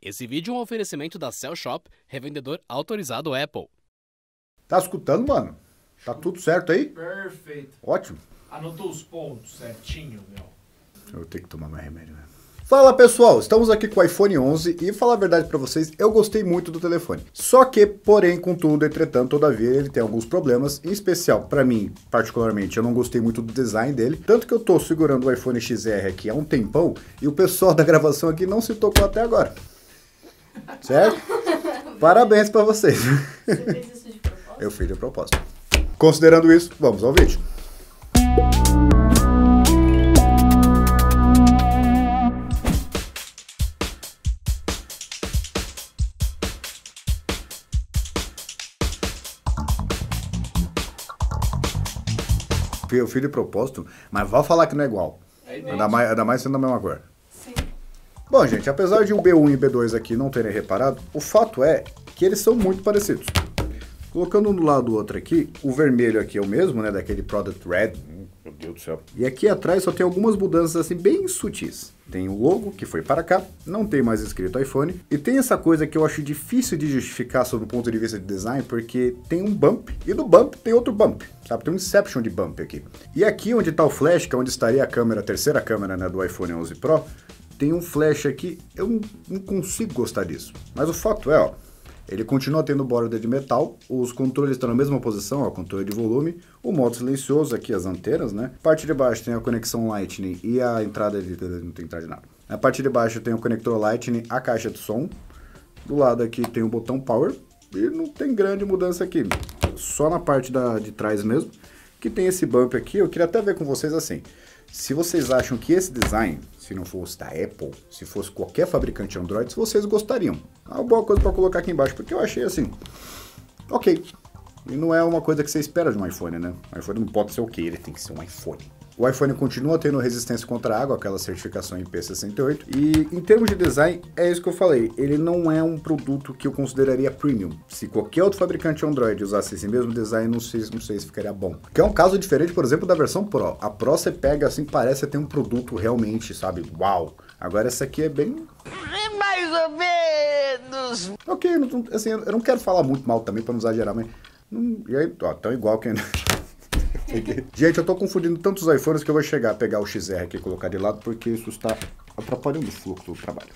Esse vídeo é um oferecimento da Cell Shop, revendedor autorizado Apple. Tá escutando, mano? Tá tudo certo aí? Perfeito. Ótimo. Anotou os pontos certinho, meu. Eu vou ter que tomar mais remédio Né? Fala pessoal, estamos aqui com o iPhone 11 e falar a verdade para vocês, eu gostei muito do telefone. Só que, porém, contudo, entretanto, todavia, ele tem alguns problemas, em especial para mim, particularmente, eu não gostei muito do design dele, tanto que eu tô segurando o iPhone XR aqui há um tempão e o pessoal da gravação aqui não se tocou até agora. Certo? Parabéns para vocês. Você fez isso de propósito? Eu fiz de propósito. Considerando isso, vamos ao vídeo. Eu fiz de propósito, mas vá falar que não é igual. É ainda mais, ainda mais sendo a mesma coisa. Bom, gente, apesar de o B1 e o B2 aqui não terem reparado, o fato é que eles são muito parecidos. Colocando um do lado do outro aqui, o vermelho aqui é o mesmo, né, daquele Product Red. Meu Deus do céu. E aqui atrás só tem algumas mudanças assim bem sutis. Tem o logo, que foi para cá, não tem mais escrito iPhone, e tem essa coisa que eu acho difícil de justificar sob o ponto de vista de design, porque tem um bump, e do bump tem outro bump, sabe? Tem um inception de bump aqui. E aqui onde está o flash, que é onde estaria a câmera, a terceira câmera né, do iPhone 11 Pro, tem um flash aqui, eu não consigo gostar disso. Mas o fato é, ó, ele continua tendo borda de metal, os controles estão na mesma posição, ó, controle de volume, o modo silencioso aqui, as antenas, né? Parte de baixo tem a conexão Lightning e a entrada de... não tem entrada de nada. Na parte de baixo tem o conector Lightning, a caixa de som. Do lado aqui tem o botão Power e não tem grande mudança aqui, só na parte da, de trás mesmo, que tem esse bump aqui, eu queria até ver com vocês assim. Se vocês acham que esse design, se não fosse da Apple, se fosse qualquer fabricante de Android, se vocês gostariam. É uma boa coisa para colocar aqui embaixo, porque eu achei assim, ok. E não é uma coisa que você espera de um iPhone, né? O iPhone não pode ser o okay, que? Ele tem que ser um iPhone. O iPhone continua tendo resistência contra água, aquela certificação IP68. E em termos de design, é isso que eu falei. Ele não é um produto que eu consideraria premium. Se qualquer outro fabricante Android usasse esse mesmo design, não sei, não sei se ficaria bom. Que é um caso diferente, por exemplo, da versão Pro. A Pro você pega assim, parece ter um produto realmente, sabe? Uau! Agora essa aqui é bem... Mais ou menos! Ok, assim, eu não quero falar muito mal também, para não exagerar, mas... Não, e aí, ó, tão igual que... Gente, eu tô confundindo tantos iPhones que eu vou chegar a pegar o XR aqui e colocar de lado, porque isso está atrapalhando o fluxo do trabalho.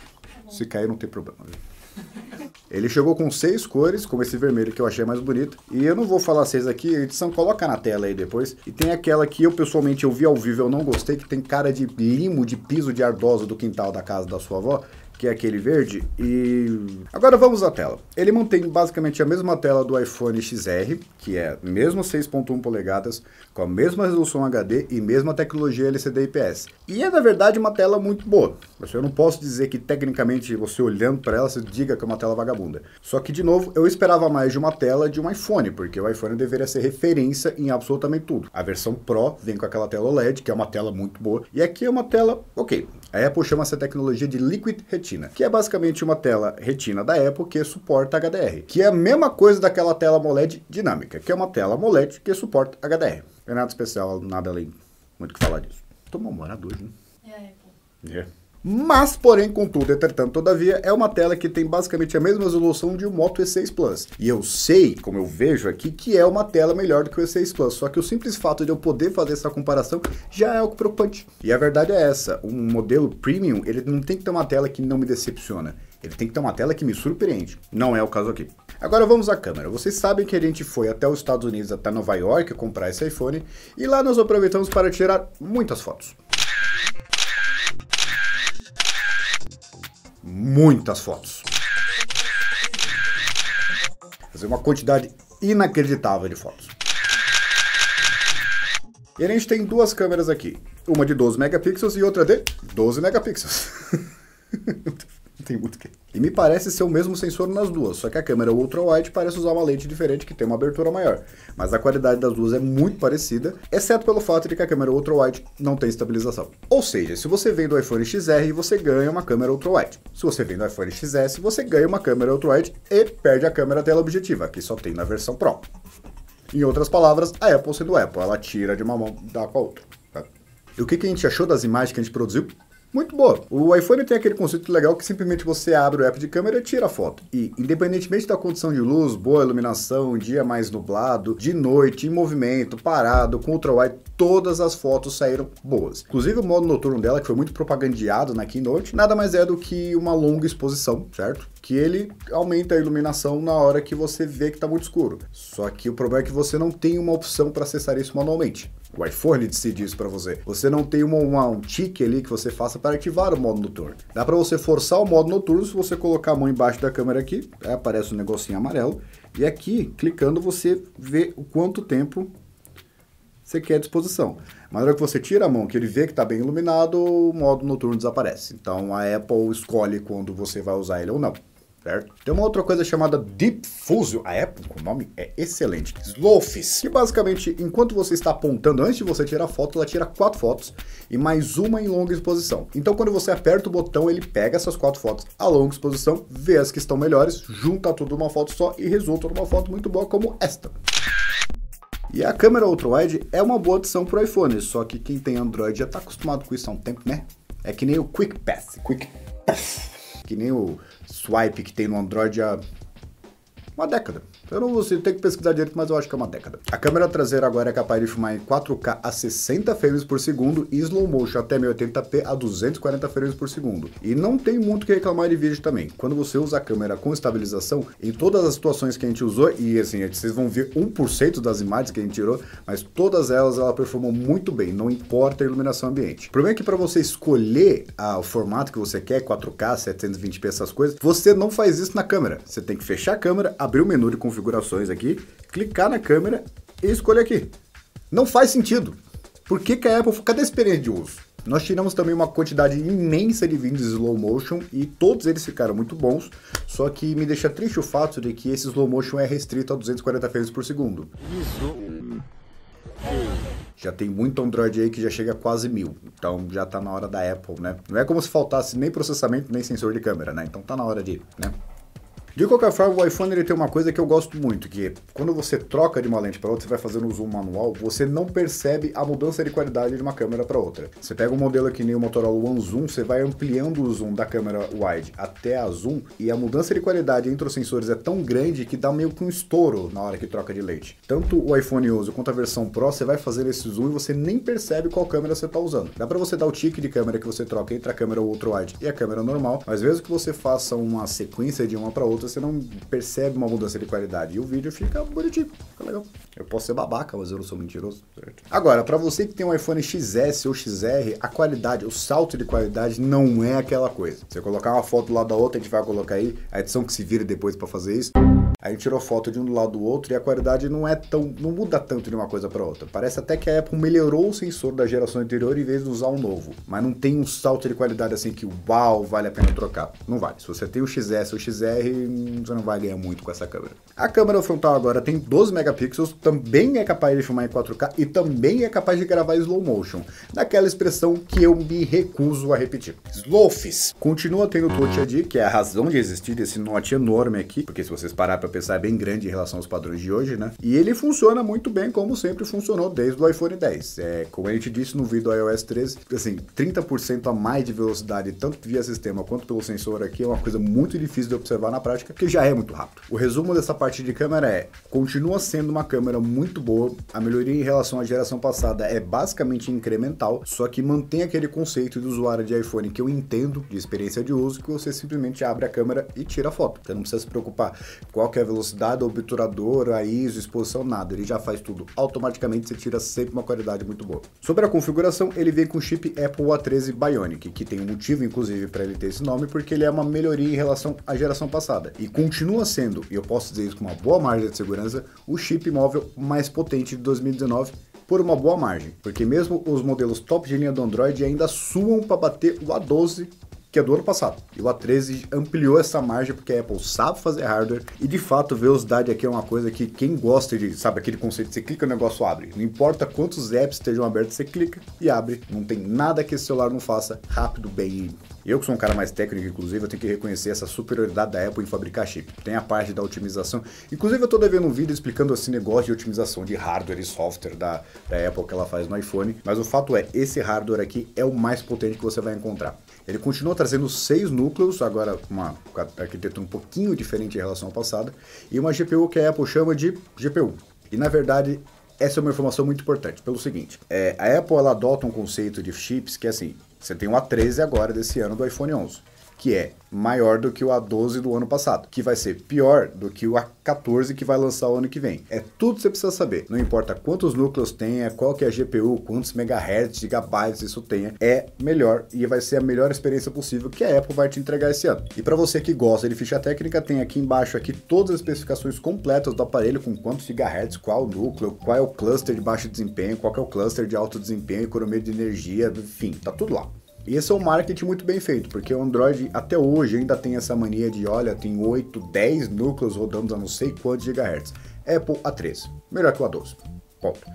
Se cair, não tem problema. Viu? Ele chegou com seis cores, como esse vermelho que eu achei mais bonito. E eu não vou falar seis aqui, a edição coloca na tela aí depois. E tem aquela que eu pessoalmente eu vi ao vivo, eu não gostei, que tem cara de limo, de piso de ardosa do quintal da casa da sua avó que é aquele verde. E agora vamos à tela. Ele mantém basicamente a mesma tela do iPhone XR, que é mesmo 6.1 polegadas, com a mesma resolução HD e mesma tecnologia LCD IPS. E é na verdade uma tela muito boa. Eu não posso dizer que tecnicamente você olhando para ela você diga que é uma tela vagabunda. Só que de novo, eu esperava mais de uma tela de um iPhone, porque o iPhone deveria ser referência em absolutamente tudo. A versão Pro vem com aquela tela OLED, que é uma tela muito boa, e aqui é uma tela OK. A Apple chama essa tecnologia de Liquid Retina Retina, que é basicamente uma tela Retina da Apple que suporta HDR, que é a mesma coisa daquela tela AMOLED dinâmica, que é uma tela AMOLED que suporta HDR. Não é nada especial, nada além muito que falar disso. Tomou uma morador, né? É, Apple. É. Mas, porém, contudo, entretanto, todavia, é uma tela que tem basicamente a mesma resolução de um Moto E6 Plus. E eu sei, como eu vejo aqui, que é uma tela melhor do que o E6 Plus, só que o simples fato de eu poder fazer essa comparação já é algo preocupante. E a verdade é essa, um modelo premium, ele não tem que ter uma tela que não me decepciona. Ele tem que ter uma tela que me surpreende. Não é o caso aqui. Agora vamos à câmera. Vocês sabem que a gente foi até os Estados Unidos, até Nova York, comprar esse iPhone, e lá nós aproveitamos para tirar muitas fotos. muitas fotos. Fazer uma quantidade inacreditável de fotos. E a gente tem duas câmeras aqui, uma de 12 megapixels e outra de 12 megapixels. tem muito que. E me parece ser o mesmo sensor nas duas, só que a câmera ultra-wide parece usar uma lente diferente que tem uma abertura maior. Mas a qualidade das duas é muito parecida, exceto pelo fato de que a câmera ultra-wide não tem estabilização. Ou seja, se você vem do iPhone XR, você ganha uma câmera ultra-wide. Se você vem do iPhone XS, você ganha uma câmera ultra-wide e perde a câmera tela objetiva, que só tem na versão Pro. Em outras palavras, a Apple sendo Apple, ela tira de uma mão e dá com a outra. Tá? E o que, que a gente achou das imagens que a gente produziu? muito boa. O iPhone tem aquele conceito legal que simplesmente você abre o app de câmera e tira a foto. E, independentemente da condição de luz, boa iluminação, dia mais nublado, de noite, em movimento, parado, com ultra-wide, todas as fotos saíram boas. Inclusive o modo noturno dela, que foi muito propagandeado na né, Keynote, nada mais é do que uma longa exposição, certo? Que ele aumenta a iluminação na hora que você vê que está muito escuro. Só que o problema é que você não tem uma opção para acessar isso manualmente. O iPhone decide isso para você. Você não tem uma, uma, um tique ali que você faça para ativar o modo noturno. Dá para você forçar o modo noturno se você colocar a mão embaixo da câmera aqui, aí né, aparece um negocinho amarelo. E aqui, clicando, você vê o quanto tempo você quer à disposição. Mas na hora que você tira a mão, que ele vê que está bem iluminado, o modo noturno desaparece. Então a Apple escolhe quando você vai usar ele ou não certo? Tem uma outra coisa chamada Deep fusil a época o nome é excelente, Slowfish, que basicamente, enquanto você está apontando, antes de você tirar foto, ela tira quatro fotos e mais uma em longa exposição. Então, quando você aperta o botão, ele pega essas quatro fotos a longa exposição, vê as que estão melhores, junta tudo numa foto só e resulta numa foto muito boa como esta. E a câmera ultrawide é uma boa adição para o iPhone, só que quem tem Android já está acostumado com isso há um tempo, né? É que nem o Quick Pass, Quick Pass, que nem o swipe que tem no Android há uma década. Eu não vou, ter que pesquisar direito, mas eu acho que é uma década. A câmera traseira agora é capaz de filmar em 4K a 60 frames por segundo e slow motion até 1080p a 240 frames por segundo. E não tem muito que reclamar de vídeo também. Quando você usa a câmera com estabilização, em todas as situações que a gente usou, e assim, vocês vão ver 1% das imagens que a gente tirou, mas todas elas ela performou muito bem, não importa a iluminação ambiente. O problema é que para você escolher ah, o formato que você quer, 4K, 720p, essas coisas, você não faz isso na câmera. Você tem que fechar a câmera, abrir o menu de configuração configurações aqui, clicar na câmera e escolher aqui. Não faz sentido. Por que, que a Apple... Cadê a experiência de uso? Nós tiramos também uma quantidade imensa de vídeos slow motion e todos eles ficaram muito bons, só que me deixa triste o fato de que esse slow motion é restrito a 240 frames por segundo. Isso. Já tem muito Android aí que já chega a quase mil, então já tá na hora da Apple, né? Não é como se faltasse nem processamento nem sensor de câmera, né? Então tá na hora de, né? De qualquer forma, o iPhone ele tem uma coisa que eu gosto muito, que quando você troca de uma lente para outra, você vai fazendo um zoom manual, você não percebe a mudança de qualidade de uma câmera para outra. Você pega um modelo aqui nem o Motorola One Zoom, você vai ampliando o zoom da câmera wide até a zoom e a mudança de qualidade entre os sensores é tão grande que dá meio que um estouro na hora que troca de lente. Tanto o iPhone 11 quanto a versão Pro, você vai fazendo esse zoom e você nem percebe qual câmera você está usando. Dá para você dar o tique de câmera que você troca entre a câmera ultra wide e a câmera normal, mas mesmo que você faça uma sequência de uma para outra outras você não percebe uma mudança de qualidade. E o vídeo fica bonitinho, fica legal. Eu posso ser babaca, mas eu não sou mentiroso. Certo. Agora, para você que tem um iPhone XS ou XR, a qualidade, o salto de qualidade não é aquela coisa. Você colocar uma foto lá da outra, a gente vai colocar aí a edição que se vira depois para fazer isso a gente tirou foto de um do lado do outro e a qualidade não é tão. não muda tanto de uma coisa para outra. Parece até que a Apple melhorou o sensor da geração anterior em vez de usar um novo. Mas não tem um salto de qualidade assim que, uau, vale a pena trocar. Não vale. Se você tem o XS ou o XR, você não vai ganhar muito com essa câmera. A câmera frontal agora tem 12 megapixels, também é capaz de filmar em 4K e também é capaz de gravar slow motion, naquela expressão que eu me recuso a repetir. Slowfis. Continua tendo o Touch ID, uhum. que é a razão de existir desse note enorme aqui, porque se vocês parar para pensar, é bem grande em relação aos padrões de hoje, né? E ele funciona muito bem, como sempre funcionou desde o iPhone 10. É, como a gente disse no vídeo do iOS 13, assim, 30% a mais de velocidade, tanto via sistema quanto pelo sensor aqui, é uma coisa muito difícil de observar na prática, que já é muito rápido. O resumo dessa parte de câmera é, continua sendo uma câmera muito boa, a melhoria em relação à geração passada é basicamente incremental, só que mantém aquele conceito do usuário de iPhone que eu entendo, de experiência de uso, que você simplesmente abre a câmera e tira a foto. Você não precisa se preocupar qual que é a velocidade, obturador, obturadora, a ISO, exposição, nada. Ele já faz tudo. Automaticamente você tira sempre uma qualidade muito boa. Sobre a configuração, ele vem com o chip Apple A13 Bionic, que tem um motivo, inclusive, para ele ter esse nome, porque ele é uma melhoria em relação à geração passada. E continua sendo, e eu posso dizer isso com uma boa margem de segurança, o chip móvel mais potente de 2019 por uma boa margem, porque mesmo os modelos top de linha do Android ainda suam para bater o A12 que é do ano passado. E o A13 ampliou essa margem porque a Apple sabe fazer hardware e de fato velocidade aqui é uma coisa que quem gosta de, sabe, aquele conceito, de você clica o negócio abre. Não importa quantos apps estejam abertos, você clica e abre. Não tem nada que esse celular não faça rápido, bem eu que sou um cara mais técnico, inclusive, eu tenho que reconhecer essa superioridade da Apple em fabricar chip. Tem a parte da otimização. Inclusive, eu estou devendo um vídeo explicando esse negócio de otimização de hardware e software da, da Apple que ela faz no iPhone. Mas o fato é, esse hardware aqui é o mais potente que você vai encontrar. Ele continua trazendo seis núcleos, agora uma arquitetura um pouquinho diferente em relação ao passado, e uma GPU que a Apple chama de GPU. E na verdade, essa é uma informação muito importante, pelo seguinte: é, a Apple ela adota um conceito de chips que é assim, você tem um A13 agora desse ano do iPhone 11 que é maior do que o A12 do ano passado, que vai ser pior do que o A14 que vai lançar o ano que vem. É tudo que você precisa saber. Não importa quantos núcleos tenha, qual que é a GPU, quantos megahertz, gigabytes isso tenha, é melhor e vai ser a melhor experiência possível que a Apple vai te entregar esse ano. E para você que gosta de ficha técnica, tem aqui embaixo aqui todas as especificações completas do aparelho com quantos gigahertz, qual núcleo, qual é o cluster de baixo desempenho, qual é o cluster de alto desempenho, economia de energia, enfim, tá tudo lá. E esse é um marketing muito bem feito, porque o Android até hoje ainda tem essa mania de, olha, tem 8, 10 núcleos rodando a não sei quantos GHz. Apple A13, melhor que o A12.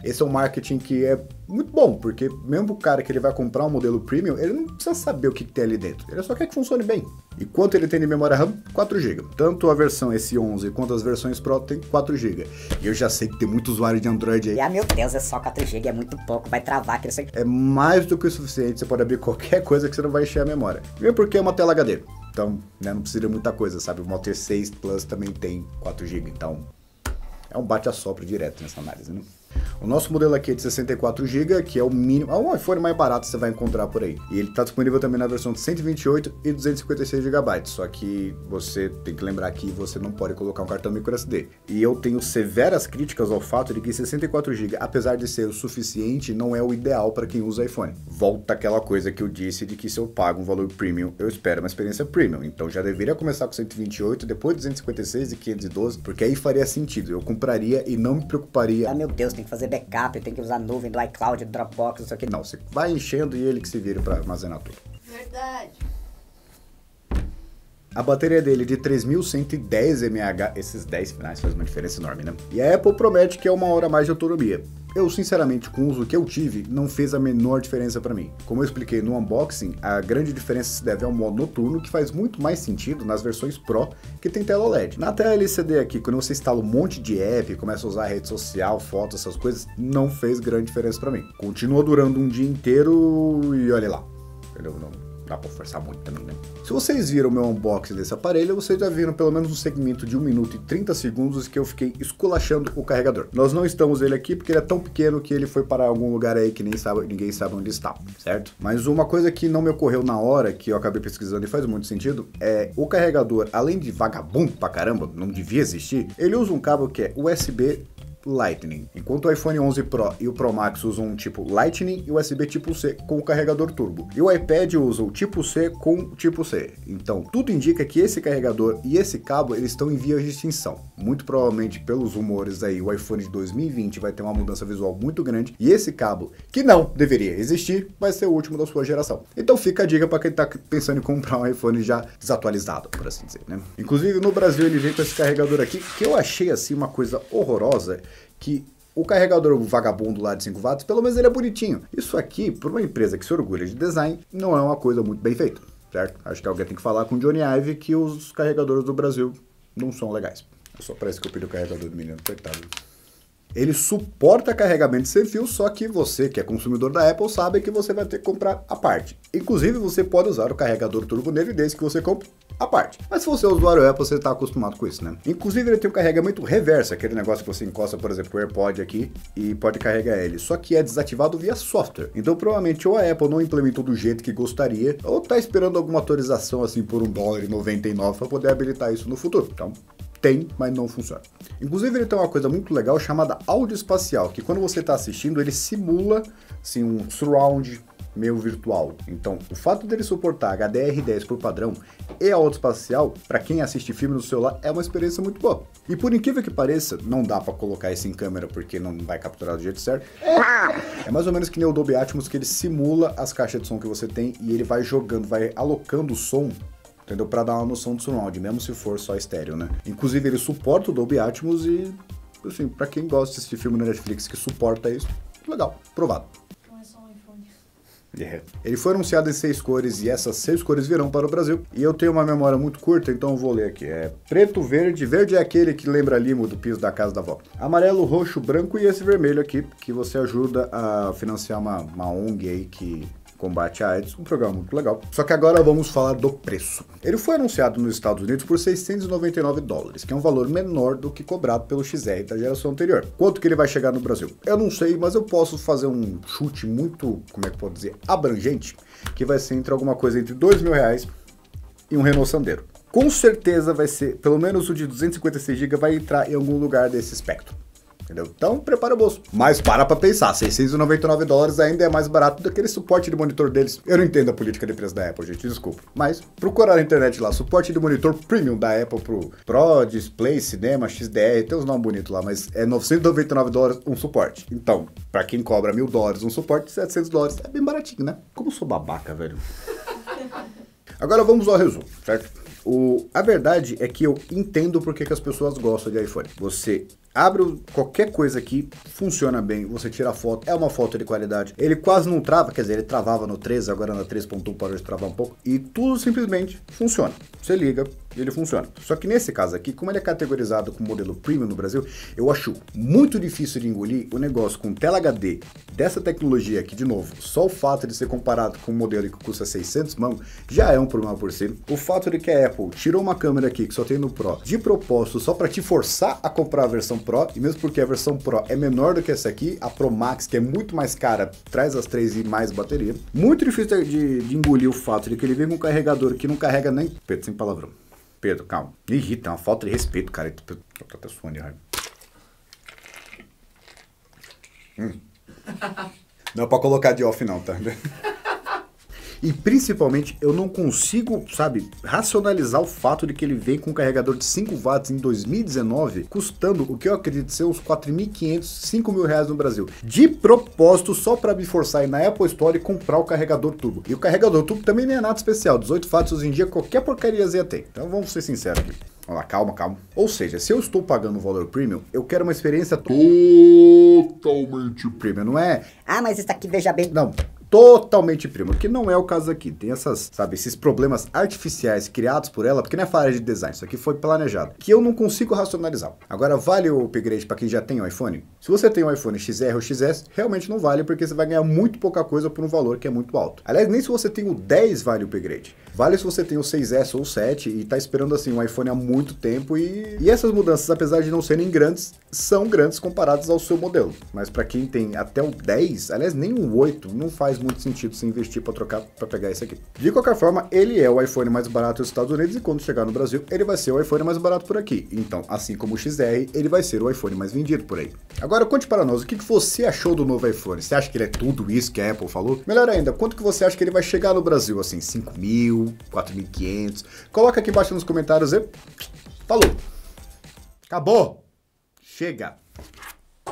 Esse é um marketing que é muito bom, porque mesmo o cara que ele vai comprar um modelo premium, ele não precisa saber o que, que tem ali dentro, ele só quer que funcione bem. E quanto ele tem de memória RAM? 4 GB. Tanto a versão S11 quanto as versões Pro tem 4 GB. E eu já sei que tem muito usuário de Android aí. Ah, meu Deus, é só 4 GB, é muito pouco, vai travar aquele sei. É mais do que o suficiente, você pode abrir qualquer coisa que você não vai encher a memória. Vem porque é uma tela HD. Então, né, não precisa de muita coisa, sabe? O Moto 6 Plus também tem 4 GB, então é um bate-assopro direto nessa análise, né? O nosso modelo aqui é de 64GB, que é o mínimo, é o iPhone mais barato que você vai encontrar por aí. E ele está disponível também na versão de 128 e 256GB, só que você tem que lembrar que você não pode colocar um cartão microSD. E eu tenho severas críticas ao fato de que 64GB, apesar de ser o suficiente, não é o ideal para quem usa iPhone. Volta aquela coisa que eu disse de que se eu pago um valor premium, eu espero uma experiência premium. Então já deveria começar com 128, depois 256 e 512, porque aí faria sentido. Eu compraria e não me preocuparia. Ah, meu Deus, tem que fazer backup, tem que usar nuvem do iCloud, do Dropbox, não sei o que. Não, você vai enchendo e ele que se vira para armazenar tudo. Verdade. A bateria dele de 3110 mAh, esses 10 finais faz uma diferença enorme, né? E a Apple promete que é uma hora mais de autonomia. Eu, sinceramente, com o uso que eu tive, não fez a menor diferença para mim. Como eu expliquei no unboxing, a grande diferença se deve ao modo noturno, que faz muito mais sentido nas versões Pro, que tem tela OLED. Na tela LCD aqui, quando você instala um monte de app, começa a usar rede social, fotos, essas coisas, não fez grande diferença para mim. Continua durando um dia inteiro e olha lá dá para forçar muito também, né? Se vocês viram o meu unboxing desse aparelho, vocês já viram pelo menos um segmento de 1 minuto e 30 segundos que eu fiquei esculachando o carregador. Nós não estamos ele aqui porque ele é tão pequeno que ele foi para algum lugar aí que nem sabe, ninguém sabe onde está, certo? Mas uma coisa que não me ocorreu na hora, que eu acabei pesquisando e faz muito sentido, é o carregador, além de vagabundo pra caramba, não devia existir, ele usa um cabo que é USB Lightning, enquanto o iPhone 11 Pro e o Pro Max usam um tipo Lightning e USB tipo C com o carregador turbo. E o iPad usa o tipo C com o tipo C. Então, tudo indica que esse carregador e esse cabo eles estão em vias de extinção. Muito provavelmente pelos rumores aí, o iPhone de 2020 vai ter uma mudança visual muito grande e esse cabo, que não deveria existir, vai ser o último da sua geração. Então fica a dica para quem está pensando em comprar um iPhone já desatualizado, por assim dizer, né? Inclusive no Brasil ele veio com esse carregador aqui que eu achei assim uma coisa horrorosa, que o carregador vagabundo lá de 5 watts, pelo menos ele é bonitinho. Isso aqui, para uma empresa que se orgulha de design, não é uma coisa muito bem feita, certo? Acho que alguém tem que falar com o Johnny Ive que os carregadores do Brasil não são legais. Só parece que eu pedi o carregador do menino, coitado ele suporta carregamento sem fio, só que você que é consumidor da Apple sabe que você vai ter que comprar a parte. Inclusive, você pode usar o carregador turbo nele desde que você compre a parte. Mas se você é usuário Apple, você está acostumado com isso, né? Inclusive, ele tem um carregamento reverso, aquele negócio que você encosta, por exemplo, o AirPod aqui e pode carregar ele, só que é desativado via software. Então, provavelmente, ou a Apple não implementou do jeito que gostaria, ou está esperando alguma atualização, assim, por um dólar e 99 para poder habilitar isso no futuro. Então, tem, mas não funciona. Inclusive, ele tem uma coisa muito legal chamada áudio espacial, que quando você está assistindo, ele simula assim, um surround meio virtual. Então, o fato dele suportar HDR10 por padrão e áudio espacial, para quem assiste filme no celular, é uma experiência muito boa. E por incrível que pareça, não dá para colocar isso em câmera porque não vai capturar do jeito certo. É mais ou menos que nem o Dolby Atmos que ele simula as caixas de som que você tem e ele vai jogando, vai alocando o som entendeu? Para dar uma noção do surround, mesmo se for só estéreo, né? Inclusive ele suporta o Dolby Atmos e assim, para quem gosta de assistir filme na Netflix que suporta isso, legal, provado. é só um iPhone. Yeah. É. Ele foi anunciado em seis cores e essas seis cores virão para o Brasil. E eu tenho uma memória muito curta, então eu vou ler aqui. É preto, verde. Verde é aquele que lembra limo do piso da casa da avó. Amarelo, roxo, branco e esse vermelho aqui, que você ajuda a financiar uma, uma ONG aí que combate à AIDS, um programa muito legal. Só que agora vamos falar do preço. Ele foi anunciado nos Estados Unidos por 699 dólares, que é um valor menor do que cobrado pelo XR da geração anterior. Quanto que ele vai chegar no Brasil? Eu não sei, mas eu posso fazer um chute muito, como é que pode dizer, abrangente, que vai ser entre alguma coisa entre dois mil reais e um Renault Sandero. Com certeza vai ser, pelo menos o de 256 GB vai entrar em algum lugar desse espectro entendeu? Então, prepara o bolso. Mas para pra pensar, 699 dólares ainda é mais barato do que aquele suporte de monitor deles. Eu não entendo a política de preço da Apple, gente, desculpa. Mas procurar na internet lá, suporte de monitor premium da Apple pro Pro, Display, Cinema, XDR, tem uns nomes bonitos lá, mas é 999 dólares um suporte. Então, para quem cobra mil dólares um suporte, 700 dólares é bem baratinho, né? Como eu sou babaca, velho. Agora vamos ao resumo, certo? O, a verdade é que eu entendo porque que as pessoas gostam de iPhone. Você abre qualquer coisa aqui, funciona bem, você tira a foto, é uma foto de qualidade. Ele quase não trava, quer dizer, ele travava no 13, agora na 3.1 parou de travar um pouco, e tudo simplesmente funciona. Você liga, ele funciona. Só que nesse caso aqui, como ele é categorizado como modelo premium no Brasil, eu acho muito difícil de engolir o negócio com tela HD dessa tecnologia aqui, de novo, só o fato de ser comparado com um modelo que custa 600 mão, já é um problema por si. O fato de que a Apple tirou uma câmera aqui que só tem no Pro, de propósito, só para te forçar a comprar a versão Pro, e mesmo porque a versão Pro é menor do que essa aqui, a Pro Max, que é muito mais cara, traz as três e mais bateria. Muito difícil de, de engolir o fato de que ele vem com um carregador que não carrega nem... Pedro, sem palavrão. Pedro, calma. Me irrita, é uma falta de respeito, cara. Eu tô até suando de raiva. Hum. Não é pra colocar de off não, tá? E principalmente, eu não consigo, sabe, racionalizar o fato de que ele vem com um carregador de 5 watts em 2019, custando o que eu acredito ser uns 4.500, 5 mil reais no Brasil. De propósito, só para me forçar aí na Apple Store e comprar o carregador turbo. E o carregador turbo também não é nada especial, 18 watts hoje em dia qualquer porcariazinha tem. Então vamos ser sinceros aqui. Vamos lá, calma, calma. Ou seja, se eu estou pagando o valor premium, eu quero uma experiência totalmente premium, não é? Ah, mas isso aqui veja bem. Não, totalmente prima, que não é o caso aqui. Tem essas, sabe, esses problemas artificiais criados por ela, porque não é falha de design, isso aqui foi planejado, que eu não consigo racionalizar. Agora, vale o upgrade para quem já tem um iPhone? Se você tem um iPhone XR ou XS, realmente não vale, porque você vai ganhar muito pouca coisa por um valor que é muito alto. Aliás, nem se você tem o 10 vale o upgrade. Vale se você tem o 6S ou o 7 e está esperando assim um iPhone há muito tempo e, e essas mudanças, apesar de não serem grandes, são grandes comparadas ao seu modelo. Mas para quem tem até o 10, aliás, nem o 8 não faz faz muito sentido se investir para trocar, para pegar esse aqui. De qualquer forma, ele é o iPhone mais barato dos Estados Unidos e quando chegar no Brasil, ele vai ser o iPhone mais barato por aqui. Então, assim como o XR, ele vai ser o iPhone mais vendido por aí. Agora, conte para nós, o que você achou do novo iPhone? Você acha que ele é tudo isso que a Apple falou? Melhor ainda, quanto que você acha que ele vai chegar no Brasil? Assim, 5 mil, 4.500? Coloca aqui embaixo nos comentários e... Falou! Acabou! Chega!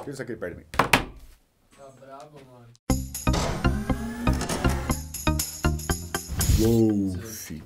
Tira isso aqui perto de mim. Tá bravo, mano. Wolfie.